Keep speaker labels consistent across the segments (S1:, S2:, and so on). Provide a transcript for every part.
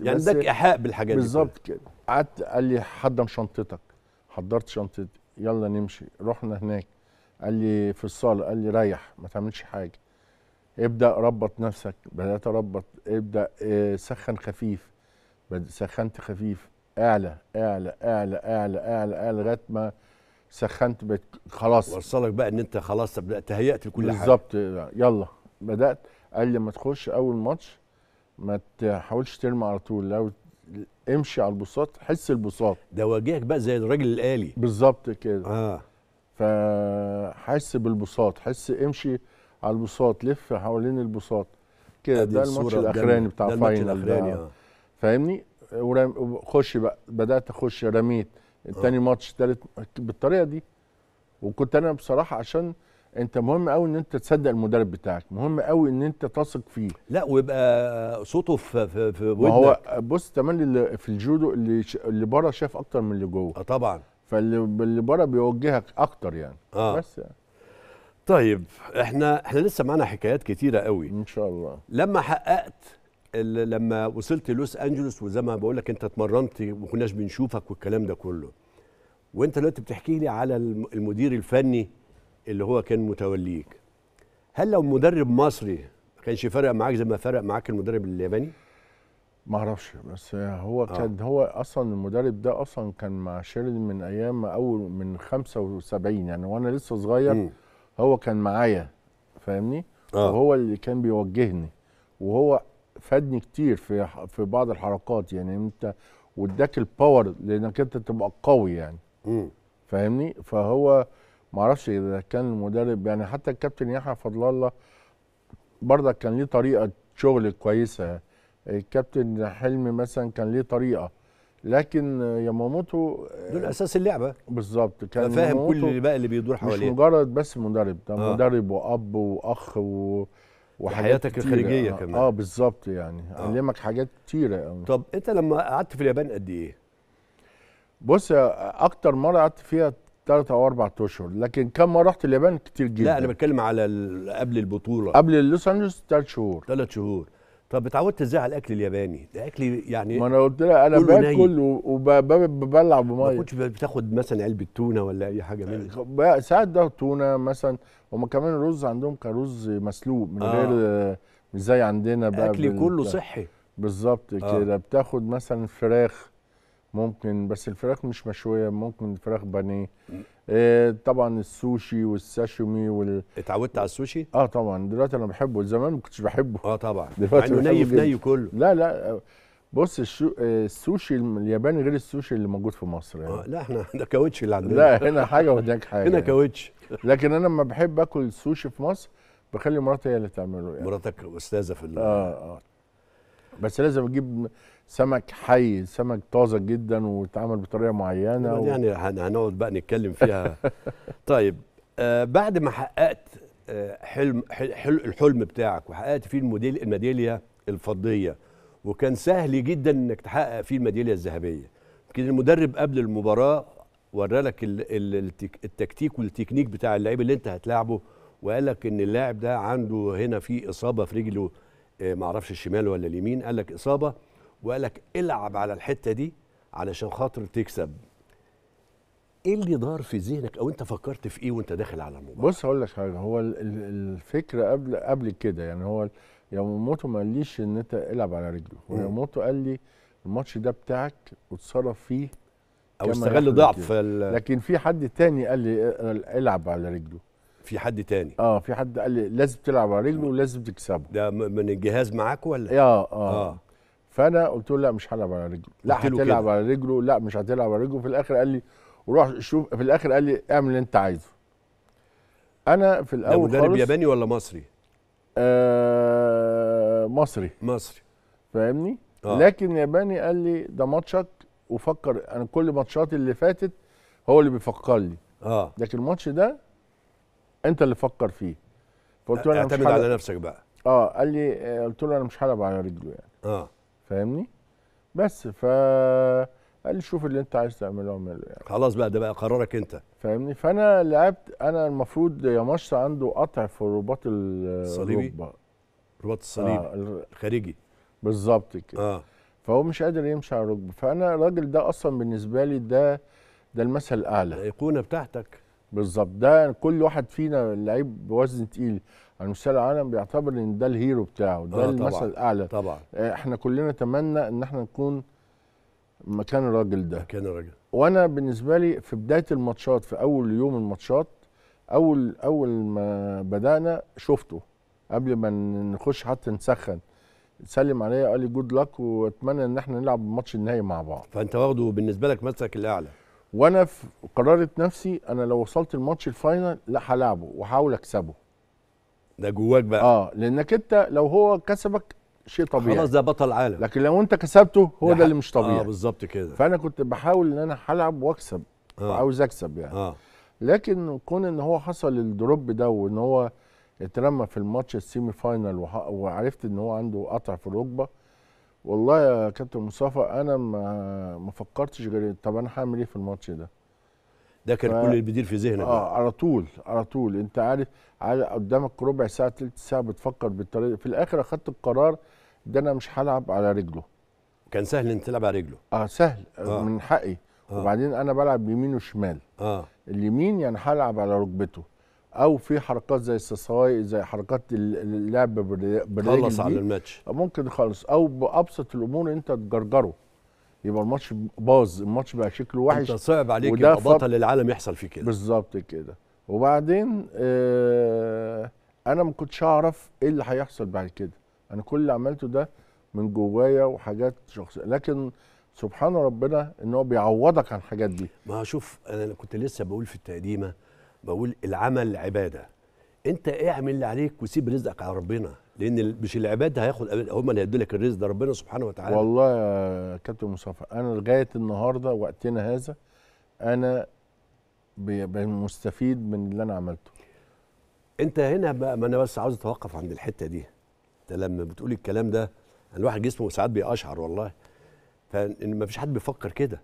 S1: يعني عندك ايحاء بالحاجات دي بالظبط
S2: كده قعدت قال لي حضم شنطتك حضرت شنطتي يلا نمشي رحنا هناك قال لي في الصاله قال لي ريح ما تعملش حاجه ابدا ربط نفسك بدات اربط ابدا آه، سخن خفيف سخنت خفيف اعلى اعلى اعلى اعلى اعلى اعلى لغايه ما سخنت بت... خلاص وصلك بقى ان انت خلاص تهيأت لكل حاجه بالظبط يلا بدات قال لي ما تخش اول ماتش ما تحاولش ترمي على طول لو امشي على البساط حس البساط ده واجهك بقى زي الراجل الآلي بالظبط كده اه فحس بالبساط حس امشي على البساط لف حوالين البساط كده ده الماتش الاخراني بتاع فاينل الاخراني اه فاهمني خش بقى بدات اخش رميت التاني آه. ماتش تالت بالطريقه دي وكنت انا بصراحه عشان انت مهم قوي ان انت تصدق المدرب بتاعك مهم قوي ان انت تثق فيه
S1: لا ويبقى صوته في في, في ودنك هو
S2: بص تملي اللي في الجودو اللي ش... اللي بره شاف اكتر من اللي جوه اه طبعا فاللي بره بيوجهك اكتر يعني آه. بس يعني. طيب احنا احنا لسه
S1: معانا حكايات كتيره قوي ان شاء الله لما حققت لما وصلت لوس انجلوس وزي ما بقول لك انت اتمرنت وما كناش بنشوفك والكلام ده كله وانت دلوقتي بتحكي لي على المدير الفني اللي هو كان متوليك هل لو مدرب مصري ما كانش فرق معاك زي ما فرق معاك المدرب الياباني؟
S2: ما اعرفش بس هو آه. كان هو اصلا المدرب ده اصلا كان مع شيرين من ايام اول من 75 يعني وانا لسه صغير م. هو كان معايا فاهمني؟ آه. وهو اللي كان بيوجهني وهو فادني كتير في في بعض الحركات يعني انت واداك الباور لانك انت تبقى قوي يعني فاهمني؟ فهو معرفش اذا كان المدرب يعني حتى الكابتن يحيى فضل الله برضه كان ليه طريقه شغل كويسه الكابتن حلمي مثلا كان ليه طريقه لكن ياماموتو دول اساس اللعبه بالظبط كان فاهم كل اللي بقى اللي بيدور حواليه مش مجرد بس مدرب ده آه. مدرب واب واخ و... وحياتك الخارجيه كمان اه بالظبط يعني آه. علمك حاجات كتيره يعني. طب انت لما قعدت في اليابان قد ايه؟ بص اكتر مره قعدت فيها ثلاثة او اربع اشهر لكن كم ما رحت اليابان كتير جدا لا انا
S1: بتكلم على قبل البطوله قبل لوس انجلوس ثلاث شهور ثلاث شهور طب اتعودت ازاي على الاكل الياباني؟ ده اكل يعني ما انا قلت لها انا باكل
S2: وببلع بميه ما كنتش بتاخد مثلا علبه تونه ولا اي حاجه منها ساعات ده تونه مثلا هم كمان الرز عندهم كان رز مسلوق من آه. غير زي عندنا بقى اكل كله صحي بالظبط آه. كده بتاخد مثلا فراخ ممكن بس الفراخ مش مشويه ممكن الفراخ بانيه إيه طبعا السوشي والساشومي وال اتعودت على السوشي؟ اه طبعا دلوقتي انا بحبه زمان ما كنتش بحبه اه طبعا دلوقتي يعني ني في ني كله لا لا بص الشو... السوشي الياباني غير السوشي اللي موجود في مصر يعني. آه لا احنا ده كاوتش اللي عندنا لا هنا حاجه وهناك حاجه هنا يعني. كاوتش لكن انا لما بحب اكل السوشي في مصر بخلي مراتي هي اللي تعمله يعني مراتك استاذه في ال... اه اه بس لازم اجيب سمك حي سمك طازج جدا واتعمل بطريقه معينه و... يعني هنقعد بقى نتكلم فيها
S1: طيب آه بعد ما حققت آه حلم حل الحلم بتاعك وحققت فيه الموديل الميداليه الفضيه وكان سهل جدا انك تحقق فيه الميداليه الذهبيه يمكن المدرب قبل المباراه ورالك لك التكتيك والتكنيك بتاع اللعيب اللي انت هتلاعبه وقال لك ان اللاعب ده عنده هنا في اصابه في رجله آه معرفش الشمال ولا اليمين قال لك اصابه وقال لك العب على الحته دي علشان خاطر تكسب ايه اللي دار في ذهنك او انت
S2: فكرت في ايه وانت داخل على المباراه بص هقول لك حاجه هو الفكره قبل قبل كده يعني هو موتو ما قاليش ان انت العب على رجله موتو قال لي الماتش ده بتاعك وتصرف فيه او استغل ضعف لكن في حد تاني قال لي العب على رجله في حد تاني اه في حد قال لي لازم تلعب على رجله ولازم تكسبه ده من الجهاز معاك ولا اه اه, آه. فانا قلت له لا مش هلعب على رجله لا هتلعب على رجله لا مش هتلعب على رجله في الاخر قال لي وروح شوف في الاخر قال لي اعمل اللي انت عايزه انا في الاول ده مدرب ياباني ولا مصري آه مصري مصري فاهمني آه. لكن ياباني قال لي ده ماتشك وفكر انا كل ماتشاتي اللي فاتت هو اللي بيفكر لي اه لكن الماتش ده انت اللي فكر فيه فقلت له انا مش اعتمد على نفسك بقى اه قال لي آه، قلت له انا مش هلعب على رجله يعني اه فاهمني بس ف قال لي شوف اللي انت عايز تعمله اعمله يعني خلاص بقى ده بقى قرارك انت فاهمني فانا لعبت انا المفروض يا مصر عنده قطع في الرباط الصليبي الرباط الصليبي آه الخارجي بالظبط كده آه. فهو مش قادر يمشي على ركبه فانا الراجل ده اصلا بالنسبه لي ده ده المثل الاعلى الايقونه بتاعتك بالظبط ده كل واحد فينا لعيب بوزن تقيل يعني مستوى العالم بيعتبر ان ده الهيرو بتاعه ده آه المثل الاعلى طبعا آه، احنا كلنا نتمنى ان احنا نكون مكان الراجل ده مكان الراجل وانا بالنسبه لي في بدايه الماتشات في اول يوم الماتشات اول اول ما بدانا شفته قبل ما نخش حتى نسخن سلم عليا قال لي جود لك واتمنى ان احنا نلعب ماتش النهائي مع بعض فانت واخده بالنسبه لك مثلك الاعلى وانا قررت نفسي انا لو وصلت الماتش الفاينل لا هلعبه وهحاول اكسبه ده جواك بقى اه لانك انت لو هو كسبك شيء طبيعي خلاص ده بطل عالم لكن لو انت كسبته هو ده, اللي مش طبيعي اه بالظبط كده فانا كنت بحاول ان انا هلعب واكسب آه. وعاوز اكسب يعني آه. لكن كون ان هو حصل الدروب ده وان هو اترمى في الماتش السيمي فاينل وعرفت ان هو عنده قطع في الركبه والله يا كابتن مصطفى انا ما ما فكرتش غير إيه. طب انا هعمل ايه في الماتش ده ده
S1: كان ف... كل اللي بيدير في ذهنك اه
S2: على طول على طول انت عارف قدامك ربع ساعه ثلث ساعه بتفكر بالطريقه في الاخر اخدت القرار ده انا مش هلعب على رجله كان سهل انت تلعب على رجله اه سهل آه. من حقي آه. وبعدين انا بلعب يمين وشمال اه اليمين يعني هلعب على ركبته او في حركات زي السساي زي حركات اللعب بالرجل خلص على الماتش ممكن خالص او بابسط الامور انت تجرجره يبقى الماتش باظ الماتش بقى شكله وحش انت صعب عليك وده يبقى بطل العالم يحصل فيه كده بالظبط كده وبعدين آه انا ما كنتش اعرف ايه اللي هيحصل بعد كده انا كل اللي عملته ده من جوايا وحاجات شخصيه لكن سبحان ربنا ان هو بيعوضك عن الحاجات دي ما شوف انا كنت لسه
S1: بقول في التقديمه بقول العمل عباده انت اعمل اللي عليك وسيب رزقك على ربنا لان مش العباد هياخد هم اللي هيدوا لك الرزق ده ربنا سبحانه وتعالى والله
S2: يا كابتن مصطفى انا لغايه النهارده وقتنا هذا انا مستفيد من اللي انا عملته انت هنا بقى ما انا بس عاوز
S1: اتوقف عند الحته دي انت لما بتقول الكلام ده الواحد جسمه ساعات بيقشعر والله ما فيش حد بيفكر كده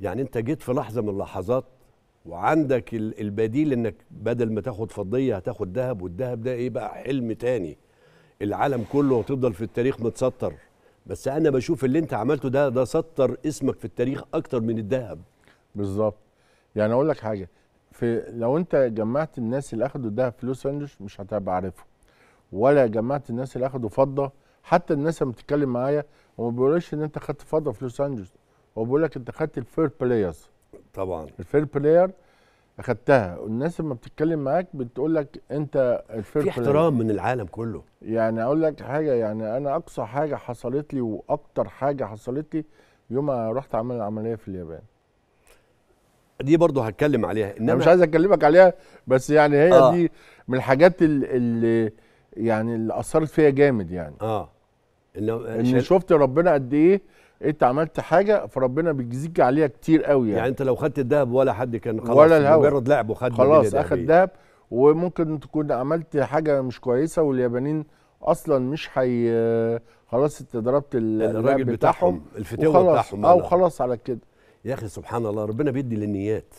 S1: يعني انت جيت في لحظه من اللحظات وعندك البديل انك بدل ما تاخد فضيه هتاخد ذهب والذهب ده ايه بقى حلم تاني العالم كله وتفضل في التاريخ متسطر بس انا بشوف اللي انت عملته
S2: ده ده سطر اسمك في التاريخ اكتر من الذهب بالظبط يعني اقول لك حاجه في لو انت جمعت الناس اللي اخدوا الذهب في لوس انجلوس مش هتبقى عارفهم ولا جمعت الناس اللي اخدوا فضه حتى الناس لما بتتكلم معايا هو ما ان انت خدت فضه في لوس انجلوس هو بيقول لك انت خدت الفير بلايرز طبعا الفير بلاير اخدتها الناس لما بتتكلم معاك بتقول لك انت الفير في احترام من العالم كله يعني اقول لك حاجه يعني انا اقصى حاجه حصلت لي واكتر حاجه حصلت لي يوم ما رحت عمل عمليه في اليابان دي برضه هتكلم عليها انا مش عايز اكلمك عليها بس يعني هي آه. دي من الحاجات اللي يعني اللي اثرت فيا جامد يعني اه إن, ان شفت ربنا قد ايه انت عملت حاجه فربنا بيجزيك عليها كتير قوي يعني. يعني انت
S1: لو خدت الذهب ولا حد كان خلاص ولا الهوى. مجرد لعب وخد خلاص اخد
S2: ذهب وممكن تكون عملت حاجه مش كويسه واليابانيين اصلا مش حي خلاص انت ضربت الراجل بتاعهم الفتاوى بتاعهم او خلاص على كده
S1: يا اخي سبحان الله ربنا بيدي للنيات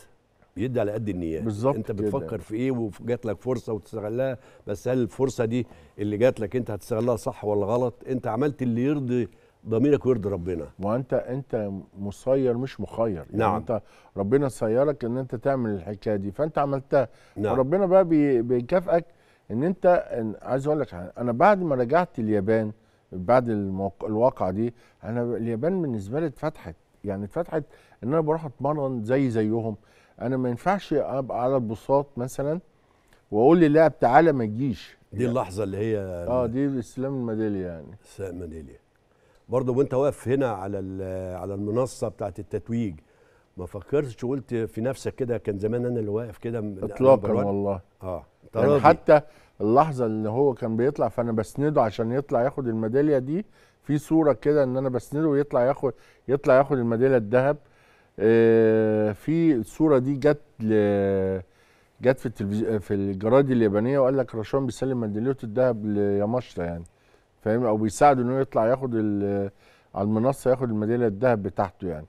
S1: بيدي على قد النيات بالظبط انت بتفكر كده. في ايه وجات لك فرصه وتستغلها بس هل الفرصه دي
S2: اللي جات لك انت هتستغلها صح ولا غلط انت عملت اللي يرضي ضميرك ورد ربنا وانت انت مسير مش مخير يعني نعم. انت ربنا سيرك ان انت تعمل الحكايه دي فانت عملتها نعم. وربنا بقى بيكافئك ان انت عايز اقول لك انا بعد ما رجعت اليابان بعد الواقعه دي انا اليابان بالنسبه لي اتفتحت يعني اتفتحت ان انا بروح اتمرن زي زيهم انا ما ينفعش ابقى على البساط مثلا واقول للاعب تعالى ما تجيش دي اللحظه اللي
S1: هي اه
S2: دي استلام الميداليه يعني استلام الميداليه
S1: برضه وانت واقف هنا على على المنصه بتاعه التتويج ما فكرتش قلت في نفسك كده كان زمان انا اللي واقف كده اطلاقا والله اه يعني
S2: حتى اللحظه اللي هو كان بيطلع فانا بسنده عشان يطلع ياخد الميداليه دي في صوره كده ان انا بسنده ويطلع ياخد يطلع ياخد الميداليه الذهب آه في الصوره دي جت ل جت في التلفزيون في الجرايد اليابانيه وقال لك رشوان بيسلم ميداليه الذهب لياماشتا يعني فاهم او بيساعده انه يطلع ياخد على المنصه ياخد الميداليه الذهب بتاعته يعني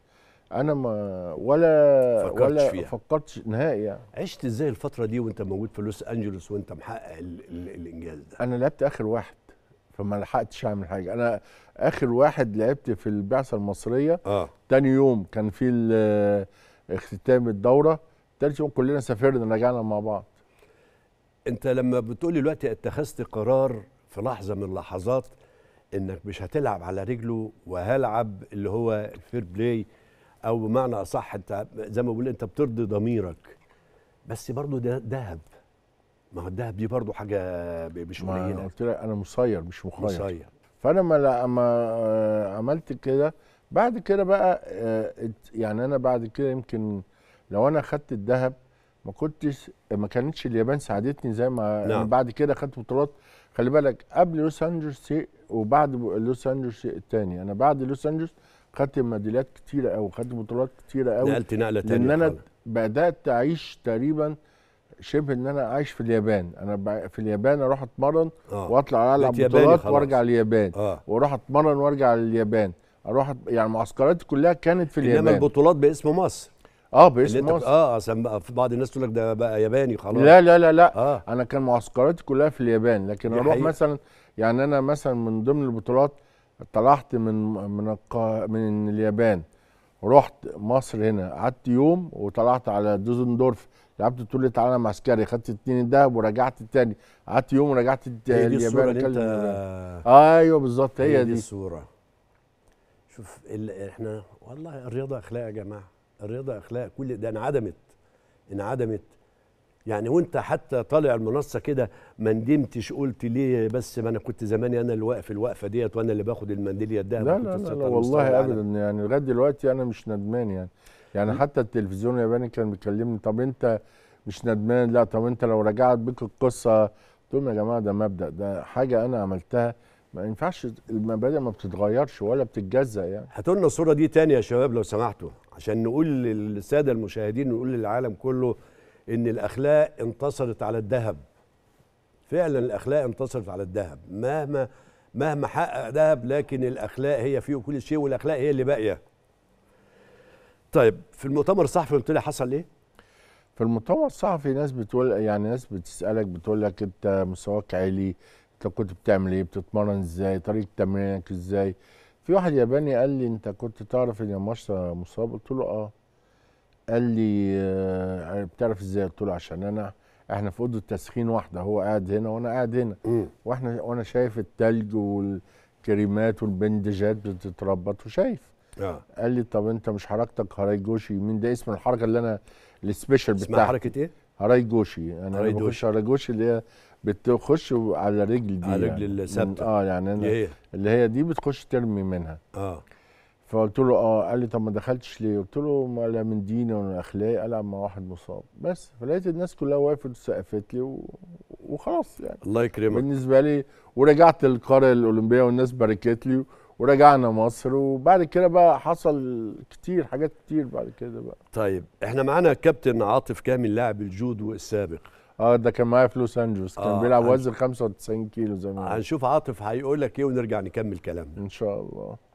S2: انا ما ولا فكرتش ولا فيها. فكرتش نهائي يعني عشت ازاي الفتره دي وانت موجود في لوس انجلوس وانت محقق الـ الـ الانجاز ده انا لعبت اخر واحد فما لحقتش اعمل حاجه انا اخر واحد لعبت في البعثه المصريه آه. تاني يوم كان في اختتام الدوره تالت يوم كلنا سافرنا رجعنا مع بعض
S1: انت لما بتقولي دلوقتي اتخذت قرار في لحظه من اللحظات انك مش هتلعب على رجله وهلعب اللي هو الفير بلاي او بمعنى اصح انت زي ما بقول انت بترضي ضميرك
S2: بس برضه ده ذهب ما هو الذهب دي برضه حاجه مش قليله انا قلت لك انا مصير مش مخير مصير فانا ما لما آه، عملت كده بعد كده بقى آه، يعني انا بعد كده يمكن لو انا خدت الذهب ما كنتش ما كانتش اليابان ساعدتني زي ما يعني نعم. بعد كده خدت بطولات خلي بالك قبل لوس انجلوس شيء وبعد لوس انجلوس شيء الثاني انا بعد لوس انجلوس خدت ميداليات كتيره قوي خدت بطولات كتيره قوي نقلت نقله ثانيه لان انا بدات اعيش تقريبا شبه ان انا عايش في اليابان انا في اليابان اروح اتمرن آه. واطلع العب بطولات وارجع اليابان آه. واروح اتمرن وارجع لليابان اروح يعني معسكراتي كلها كانت في اليابان انما البطولات باسم مصر اه باسم مصر اه
S1: عشان بقى في بعض الناس تقول لك ده بقى ياباني خلاص لا لا
S2: لا لا آه. انا كان معسكراتي كلها في اليابان لكن اروح حقيقة. مثلا يعني انا مثلا من ضمن البطولات طلعت من من القا... من اليابان رحت مصر هنا قعدت يوم وطلعت على دوزندورف لعبت بطولة عالم عسكري خدت اتنين الدهب ورجعت التاني قعدت يوم ورجعت هي دي الصورة اللي انت آه ايوه بالظبط هي, هي دي, دي الصورة
S1: شوف احنا والله الرياضة اخلاق يا جماعة الرياضه اخلاق كل ده انعدمت انعدمت يعني وانت حتى طالع المنصه كده ما ندمتش قلت ليه بس ما انا كنت زماني انا اللي واقف الوقفه ديت وانا اللي باخد المنديليه ده لا لا, لا, لا والله ابدا
S2: يعني لغايه دلوقتي انا مش ندمان يعني يعني حتى التلفزيون الياباني كان بيكلمني طب انت مش ندمان لا طب انت لو رجعت بك القصه قلت لهم يا جماعه ده مبدا ده حاجه انا عملتها ما ينفعش المبادئ ما بتتغيرش ولا بتتجزأ يعني هاتوا لنا
S1: الصوره دي تاني يا شباب لو سمحتوا عشان نقول للساده المشاهدين ونقول للعالم كله ان الاخلاق انتصرت على الذهب فعلا الاخلاق انتصرت على الذهب مهما مهما حقق ذهب لكن الاخلاق هي فيه كل شيء والاخلاق هي اللي باقيه
S2: طيب في المؤتمر الصحفي قلت لي حصل ايه في المؤتمر الصحفي ناس بتقول يعني ناس بتسالك بتقول لك انت مستواك عالي انت كنت بتعمل ايه بتتمرن ازاي طريقه تمرينك ازاي في واحد ياباني قال لي انت كنت تعرف ان ماشرة مصاب قلت له اه قال لي آه، بتعرف ازاي قلت له عشان انا احنا في اوضه تسخين واحده هو قاعد هنا وانا قاعد هنا واحنا وانا شايف التلج والكريمات والبندجات بتتربط وشايف آه. قال لي طب انت مش حركتك هرايجوشي مين ده اسم الحركه اللي انا السبيشال بتاعتي اسمها حركه ايه؟ هرايجوشي انا هرايجوشي. بخش هرايجوشي اللي هي بتخش على رجل دي على رجل يعني. الثابته اه يعني انا هي. اللي هي دي بتخش ترمي منها اه فقلت له اه قال لي طب ما دخلتش ليه؟ قلت له ما لا من ديني ولا اخلاقي العب مع واحد مصاب بس فلقيت الناس كلها وقفت وسقفت لي و... وخلاص يعني الله يكرمك بالنسبه لي ورجعت القاره الاولمبيه والناس باركت لي ورجعنا مصر وبعد كده بقى حصل كتير حاجات كتير بعد كده بقى
S1: طيب احنا معانا الكابتن عاطف كامل لاعب الجودو السابق اه ده كان معايا في لوس انجلوس كان آه بيلعب وزن
S2: 95 كيلو زي ما
S1: هنشوف عاطف هيقول لك ايه ونرجع نكمل كلامنا ان شاء الله